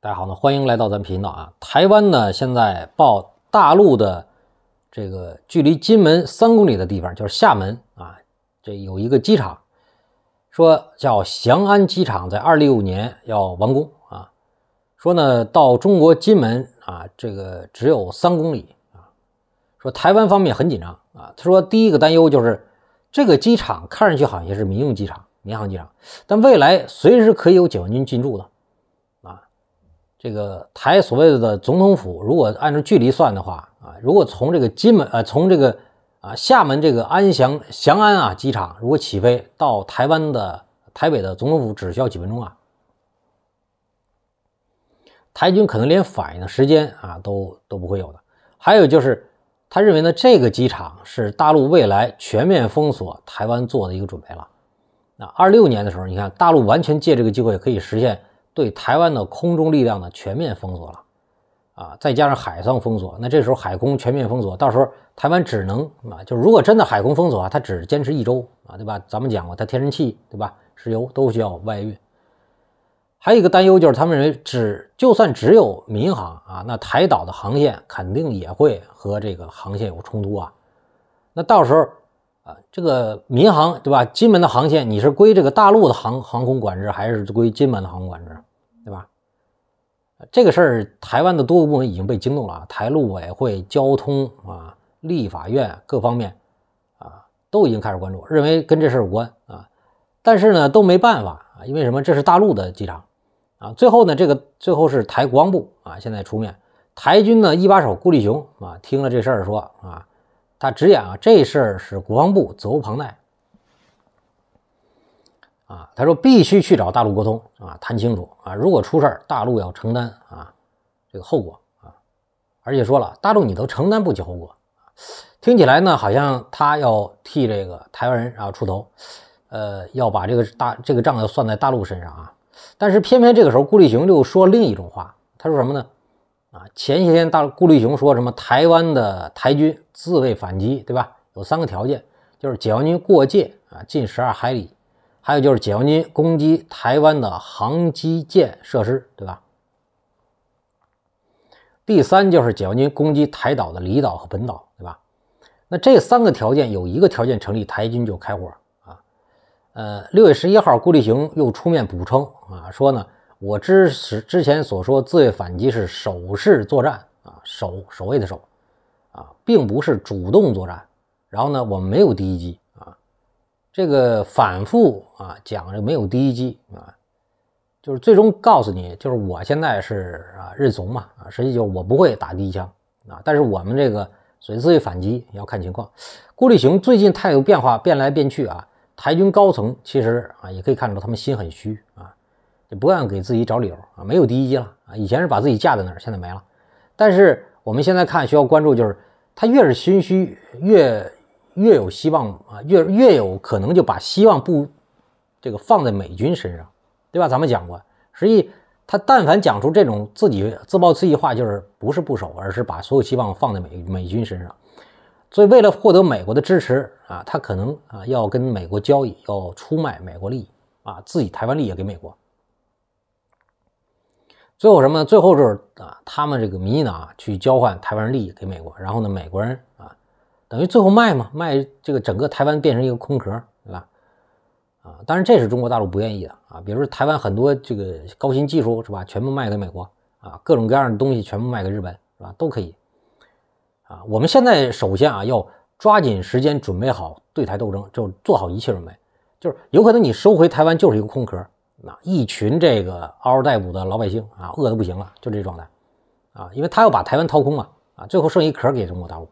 大家好，呢欢迎来到咱频道啊。台湾呢现在报大陆的这个距离金门三公里的地方就是厦门啊，这有一个机场，说叫翔安机场，在二零一五年要完工啊。说呢到中国金门啊，这个只有三公里啊。说台湾方面很紧张啊，他说第一个担忧就是这个机场看上去好像是民用机场、民航机场，但未来随时可以有解放军进驻的。这个台所谓的总统府，如果按照距离算的话啊，如果从这个金门呃，从这个啊厦门这个安翔翔安啊机场，如果起飞到台湾的台北的总统府，只需要几分钟啊，台军可能连反应的时间啊都都不会有的。还有就是，他认为呢，这个机场是大陆未来全面封锁台湾做的一个准备了。那二六年的时候，你看大陆完全借这个机会可以实现。对台湾的空中力量呢全面封锁了，啊，再加上海上封锁，那这时候海空全面封锁，到时候台湾只能啊，就如果真的海空封锁啊，它只坚持一周啊，对吧？咱们讲过，它天然气对吧，石油都需要外运，还有一个担忧就是他们认为只就算只有民航啊，那台岛的航线肯定也会和这个航线有冲突啊，那到时候啊，这个民航对吧，金门的航线你是归这个大陆的航航空管制还是归金门的航空管制？对吧？这个事儿，台湾的多个部门已经被惊动了啊，台陆委会、交通啊、立法院各方面啊，都已经开始关注，认为跟这事儿无关啊。但是呢，都没办法啊，因为什么？这是大陆的机场啊。最后呢，这个最后是台国防部啊，现在出面。台军呢，一把手顾立雄啊，听了这事儿说啊，他直言啊，这事儿是国防部责无旁贷。啊，他说必须去找大陆沟通啊，谈清楚啊。如果出事儿，大陆要承担啊这个后果啊。而且说了，大陆你都承担不起后果听起来呢，好像他要替这个台湾人啊出头，呃，要把这个大这个账要算在大陆身上啊。但是偏偏这个时候，顾立雄又说另一种话。他说什么呢？啊，前些天大顾立雄说什么台湾的台军自卫反击，对吧？有三个条件，就是解放军过界啊，近十二海里。还有就是解放军攻击台湾的航基舰设施，对吧？第三就是解放军攻击台岛的离岛和本岛，对吧？那这三个条件有一个条件成立，台军就开火啊。呃，六月十一号，郭立雄又出面补充啊，说呢，我之之前所说自卫反击是守势作战啊，守守卫的守啊，并不是主动作战。然后呢，我们没有第一击。这个反复啊讲，没有第一击啊，就是最终告诉你，就是我现在是啊日怂嘛啊，实际就我不会打第一枪啊，但是我们这个随自己反击要看情况。郭立雄最近态度变化，变来变去啊，台军高层其实啊也可以看出他们心很虚啊，也不愿给自己找理由啊，没有第一击了啊，以前是把自己架在那儿，现在没了。但是我们现在看需要关注，就是他越是心虚越。越有希望啊，越越有可能就把希望不这个放在美军身上，对吧？咱们讲过，实际他但凡讲出这种自己自暴自弃话，就是不是不守，而是把所有希望放在美美军身上。所以为了获得美国的支持啊，他可能啊要跟美国交易，要出卖美国利益啊，自己台湾利益给美国。最后什么？最后就是啊，他们这个民意呢，去交换台湾利益给美国，然后呢，美国人啊。等于最后卖嘛，卖这个整个台湾变成一个空壳，对吧？啊，当然这是中国大陆不愿意的啊。比如说台湾很多这个高新技术是吧，全部卖给美国啊，各种各样的东西全部卖给日本，是吧？都可以啊。我们现在首先啊要抓紧时间准备好对台斗争，就做好一切准备，就是有可能你收回台湾就是一个空壳，那一群这个嗷嗷待哺的老百姓啊，饿得不行了，就这状态啊，因为他要把台湾掏空啊啊，最后剩一壳给中国大陆。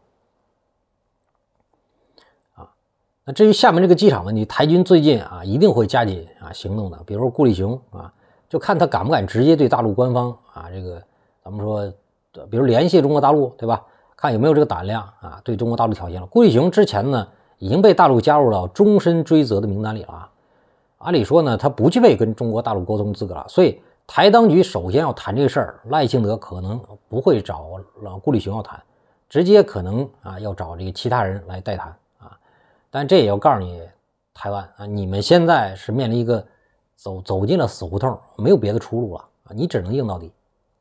那至于厦门这个机场问题，台军最近啊一定会加紧啊行动的。比如说顾立雄啊，就看他敢不敢直接对大陆官方啊这个，咱们说，比如联系中国大陆，对吧？看有没有这个胆量啊，对中国大陆挑衅了。顾立雄之前呢已经被大陆加入了终身追责的名单里了，按理说呢，他不具备跟中国大陆沟通资格了。所以台当局首先要谈这事儿，赖清德可能不会找顾立雄要谈，直接可能啊要找这个其他人来代谈。但这也要告诉你，台湾啊，你们现在是面临一个走走进了死胡同，没有别的出路了啊，你只能硬到底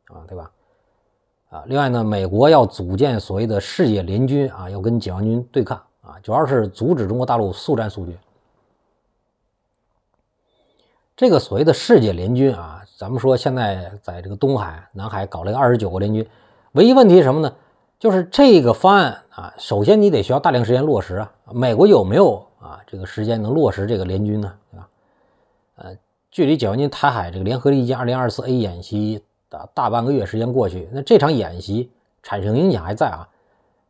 啊，对吧？啊，另外呢，美国要组建所谓的世界联军啊，要跟解放军对抗啊，主要是阻止中国大陆速战速决。这个所谓的世界联军啊，咱们说现在在这个东海、南海搞了一个二十九个联军，唯一问题是什么呢？就是这个方案啊，首先你得需要大量时间落实啊。美国有没有啊这个时间能落实这个联军呢？啊，呃，距离解放军台海这个联合利剑二零二四 A 演习的大半个月时间过去，那这场演习产生影响还在啊。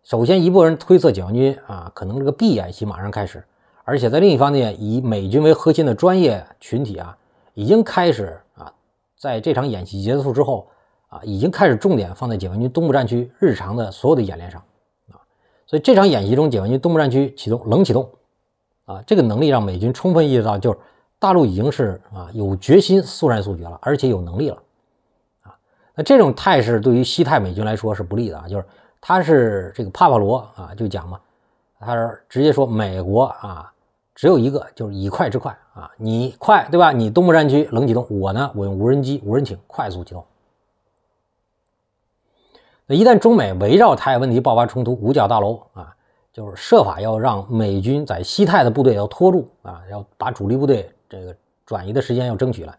首先，一部分人推测解放军啊可能这个 B 演习马上开始，而且在另一方面，以美军为核心的专业群体啊已经开始啊在这场演习结束之后。啊，已经开始重点放在解放军东部战区日常的所有的演练上啊，所以这场演习中，解放军东部战区启动冷启动，啊，这个能力让美军充分意识到，就是大陆已经是啊有决心速战速决了，而且有能力了，啊，那这种态势对于西太美军来说是不利的啊，就是他是这个帕帕罗啊就讲嘛，他是直接说美国啊只有一个，就是以快制快啊，你快对吧？你东部战区冷启动，我呢我用无人机无人艇快速启动。一旦中美围绕台海问题爆发冲突，五角大楼啊，就是设法要让美军在西太的部队要拖住啊，要把主力部队这个转移的时间要争取了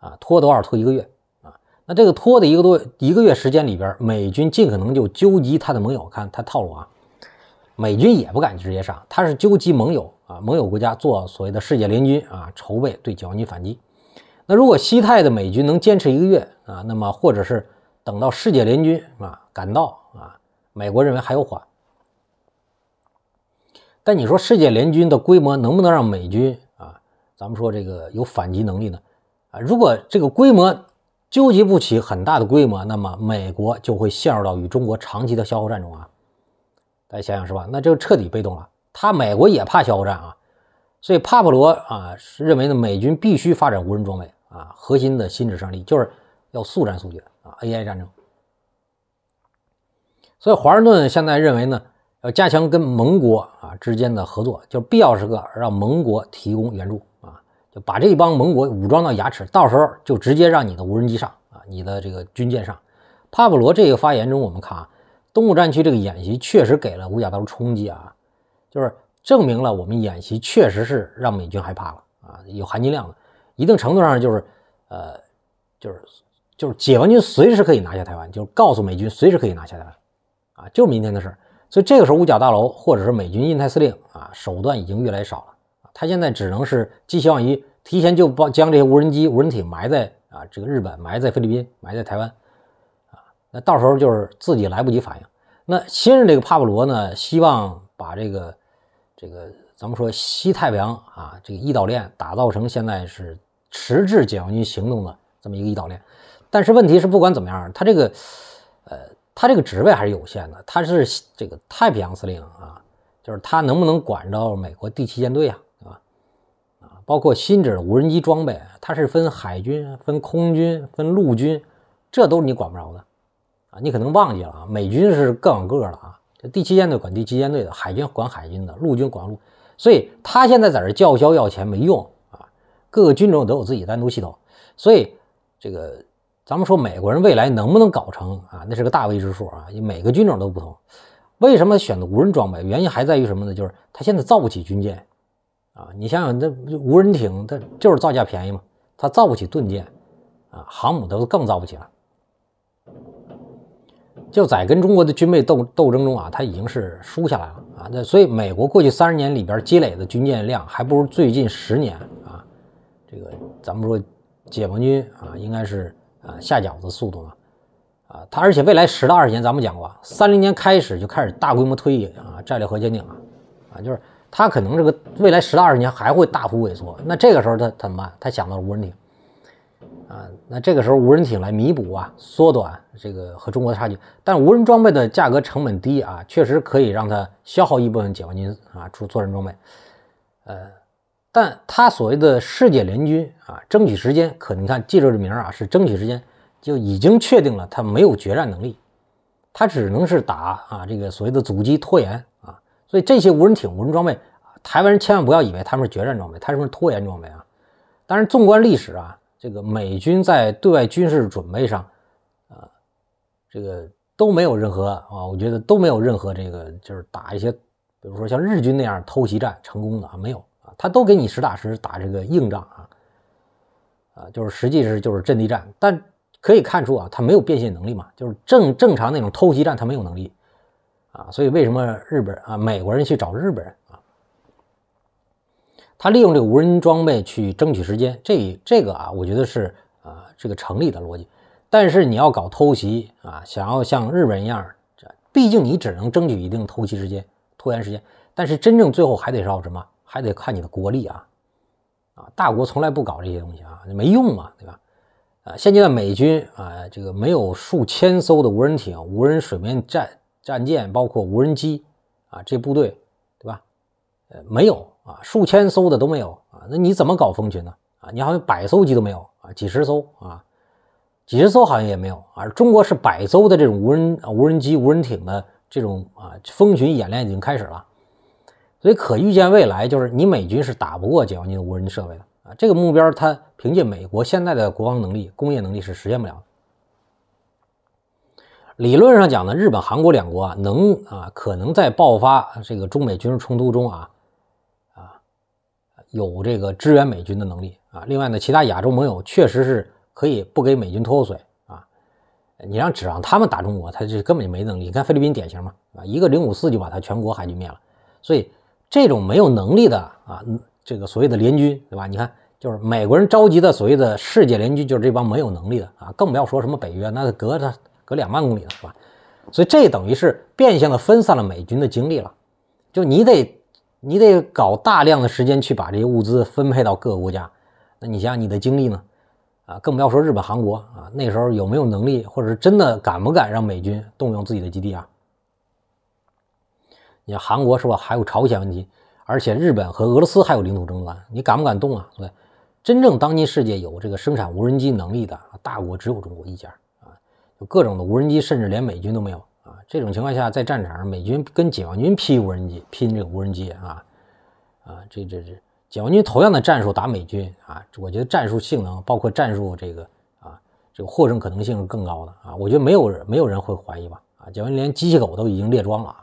啊，拖多少拖一个月啊。那这个拖的一个多一个月时间里边，美军尽可能就纠集他的盟友，看他套路啊。美军也不敢直接上，他是纠集盟友啊，盟友国家做所谓的世界联军啊，筹备对解放军反击。那如果西太的美军能坚持一个月啊，那么或者是。等到世界联军啊赶到啊，美国认为还有缓。但你说世界联军的规模能不能让美军啊，咱们说这个有反击能力呢？啊，如果这个规模纠集不起很大的规模，那么美国就会陷入到与中国长期的消耗战中啊。大家想想是吧？那这个彻底被动了。他美国也怕消耗战啊，所以帕布罗啊认为呢，美军必须发展无人装备啊，核心的心智胜利就是。要速战速决啊！AI 战争，所以华盛顿现在认为呢，要加强跟盟国啊之间的合作，就必要时刻让盟国提供援助啊，就把这帮盟国武装到牙齿，到时候就直接让你的无人机上啊，你的这个军舰上。帕布罗这个发言中，我们看啊，东部战区这个演习确实给了五角大楼冲击啊，就是证明了我们演习确实是让美军害怕了啊，有含金量的，一定程度上就是呃，就是。就是解放军随时可以拿下台湾，就是告诉美军随时可以拿下台湾，啊，就是明天的事儿。所以这个时候五角大楼或者是美军印太司令啊，手段已经越来越少了他现在只能是寄希望于提前就把将这些无人机、无人艇埋在啊这个日本、埋在菲律宾、埋在台湾，啊，那到时候就是自己来不及反应。那新任这个帕布罗呢，希望把这个这个咱们说西太平洋啊这个一岛链打造成现在是迟滞解放军行动的这么一个一岛链。但是问题是，不管怎么样，他这个，呃，他这个职位还是有限的。他是这个太平洋司令啊，就是他能不能管着美国第七舰队啊？啊包括新址无人机装备，他是分海军、分空军、分陆军，这都是你管不着的啊！你可能忘记了啊，美军是各管各的啊，这第七舰队管第七舰队的，海军管海军的，陆军管陆，所以他现在在这叫嚣要钱没用啊，各个军种都有自己单独系统，所以这个。咱们说美国人未来能不能搞成啊？那是个大未知数啊！每个军种都不同，为什么选的无人装备？原因还在于什么呢？就是他现在造不起军舰啊！你想想，这无人艇它就是造价便宜嘛，它造不起盾舰啊，航母都更造不起了。就在跟中国的军备斗斗争中啊，他已经是输下来了啊！那所以美国过去三十年里边积累的军舰量，还不如最近十年啊！这个咱们说解放军啊，应该是。啊，下饺子速度嘛，啊，它而且未来十到二十年，咱们讲过，三零年开始就开始大规模推役啊，战略核潜艇啊，啊，就是它可能这个未来十到二十年还会大幅萎缩，那这个时候它怎么办？它想到了无人艇，啊，那这个时候无人艇来弥补啊，缩短这个和中国的差距。但无人装备的价格成本低啊，确实可以让它消耗一部分解放军啊，出作战装备，呃，但他所谓的世界联军啊，争取时间，可你看记住这名儿啊，是争取时间，就已经确定了他没有决战能力，他只能是打啊这个所谓的阻击拖延啊，所以这些无人艇、无人装备，台湾人千万不要以为他们是决战装备，他们是拖延装备啊。当然，纵观历史啊，这个美军在对外军事准备上啊，这个都没有任何啊，我觉得都没有任何这个就是打一些，比如说像日军那样偷袭战成功的啊，没有。他都给你实打实打这个硬仗啊，啊，就是实际是就是阵地战，但可以看出啊，他没有变现能力嘛，就是正正常那种偷袭战他没有能力啊，所以为什么日本啊美国人去找日本人啊？他利用这个无人装备去争取时间，这这个啊，我觉得是啊这个成立的逻辑。但是你要搞偷袭啊，想要像日本人一样，毕竟你只能争取一定偷袭时间，拖延时间，但是真正最后还得要什么？还得看你的国力啊，啊，大国从来不搞这些东西啊，没用嘛，对吧？啊，现阶段美军啊，这个没有数千艘的无人艇、无人水面战战舰，包括无人机啊，这部队，对吧？呃，没有啊，数千艘的都没有啊，那你怎么搞蜂群呢？啊，你好像百艘机都没有啊，几十艘啊，几十艘好像也没有啊。中国是百艘的这种无人啊无人机、无人艇的这种啊蜂群演练已经开始了。所以可预见未来，就是你美军是打不过解放军的无人机设备的啊！这个目标，它凭借美国现在的国防能力、工业能力是实现不了的。理论上讲呢，日本、韩国两国啊，能啊，可能在爆发这个中美军事冲突中啊，啊，有这个支援美军的能力啊。另外呢，其他亚洲盟友确实是可以不给美军拖后腿啊。你让指望他们打中国，他就根本就没能力。你看菲律宾典型嘛啊，一个零五四就把他全国海军灭了，所以。这种没有能力的啊，这个所谓的联军，对吧？你看，就是美国人召集的所谓的世界联军，就是这帮没有能力的啊，更不要说什么北约，那隔着隔两万公里呢，是吧？所以这等于是变相的分散了美军的精力了。就你得你得搞大量的时间去把这些物资分配到各个国家，那你想你的精力呢？啊，更不要说日本、韩国啊，那时候有没有能力，或者是真的敢不敢让美军动用自己的基地啊？你韩国是吧？还有朝鲜问题，而且日本和俄罗斯还有领土争端，你敢不敢动啊？对，真正当今世界有这个生产无人机能力的大国只有中国一家啊！就各种的无人机，甚至连美军都没有啊！这种情况下，在战场上，美军跟解放军拼无人机，拼这个无人机啊啊！这这这，解放军同样的战术打美军啊！我觉得战术性能，包括战术这个啊，这个获胜可能性是更高的啊！我觉得没有没有人会怀疑吧？啊，解放军连机器狗都已经列装了啊！